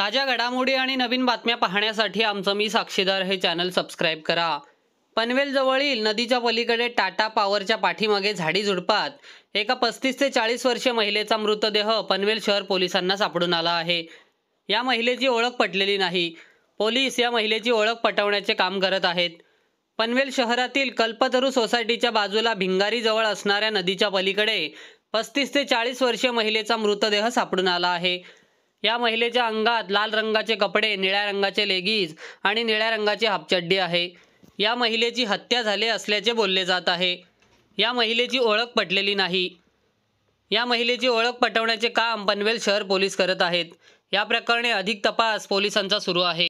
ताज्या घडामोडी आणि नवीन बातम्या पाहण्यासाठी आमचं मी साक्षीदार हे चॅनल सबस्क्राईब करा पनवेलजवळील नदीच्या पलीकडे टाटा पॉवरच्या पाठीमागे झाडी झुडपात एका पस्तीस ते चाळीस वर्षीय महिलेचा मृतदेह पनवेल शहर पोलिसांना सापडून आला आहे या महिलेची ओळख पटलेली नाही पोलीस या महिलेची ओळख पटवण्याचे काम करत आहेत पनवेल शहरातील कल्पतरू सोसायटीच्या बाजूला भिंगारी जवळ असणाऱ्या नदीच्या पलीकडे पस्तीस ते चाळीस वर्षीय महिलेचा मृतदेह सापडून आला आहे या महिलेच्या अंगात लाल रंगाचे कपडे निळ्या रंगाचे लेगीज आणि निळ्या रंगाची हापचड्डी आहे या महिलेची हत्या झाले असल्याचे बोलले जात आहे या महिलेची ओळख पटलेली नाही या महिलेची ओळख पटवण्याचे काम पनवेल शहर पोलीस करत आहेत या प्रकरणी अधिक तपास पोलिसांचा सुरू आहे